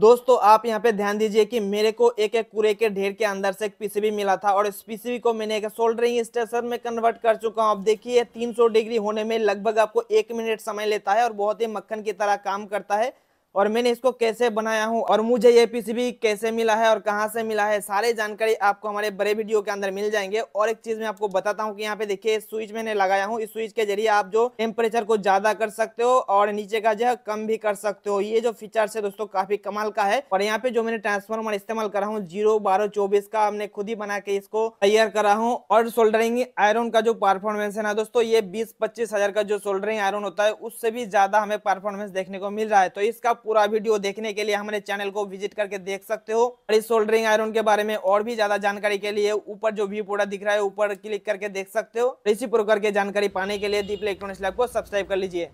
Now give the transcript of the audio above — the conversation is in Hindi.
दोस्तों आप यहाँ पे ध्यान दीजिए कि मेरे को एक एक कूड़े के ढेर के अंदर से एक पीसीबी मिला था और इस पीसीबी को मैंने एक सोल्डरिंग स्टेशन में कन्वर्ट कर चुका हूं आप देखिए 300 डिग्री होने में लगभग आपको एक मिनट समय लेता है और बहुत ही मक्खन की तरह काम करता है और मैंने इसको कैसे बनाया हूँ और मुझे ये पीसीबी कैसे मिला है और कहाँ से मिला है सारे जानकारी आपको हमारे बड़े वीडियो के अंदर मिल जाएंगे और एक चीज मैं आपको बताता हूँ कि यहाँ पे देखिए स्विच मैंने लगाया हूँ इस स्विच के जरिए आप जो टेम्परेचर को ज्यादा कर सकते हो और नीचे का जो है कम भी कर सकते हो ये जो फीचर है दोस्तों काफी कमाल का है और यहाँ पे जो मैंने ट्रांसफॉर्मर इस्तेमाल करा हूँ जीरो बारह चौबीस का हमने खुद ही बना के इसको तैयार करा हूँ और सोल्डरिंग आयरन का जो परफॉर्मेंस है ना दोस्तों ये बीस पच्चीस हजार का जो सोल्डरिंग आयरन होता है उससे भी ज्यादा हमें परफॉर्मेंस देखने को मिल रहा है तो इसका पूरा वीडियो देखने के लिए हमारे चैनल को विजिट करके देख सकते हो और इस सोल्डरिंग आयरन के बारे में और भी ज्यादा जानकारी के लिए ऊपर जो भी पूरा दिख रहा है ऊपर क्लिक करके देख सकते हो इसी प्रकार के जानकारी पाने के लिए दीप इलेक्ट्रॉनिक्स लैब को सब्सक्राइब कर लीजिए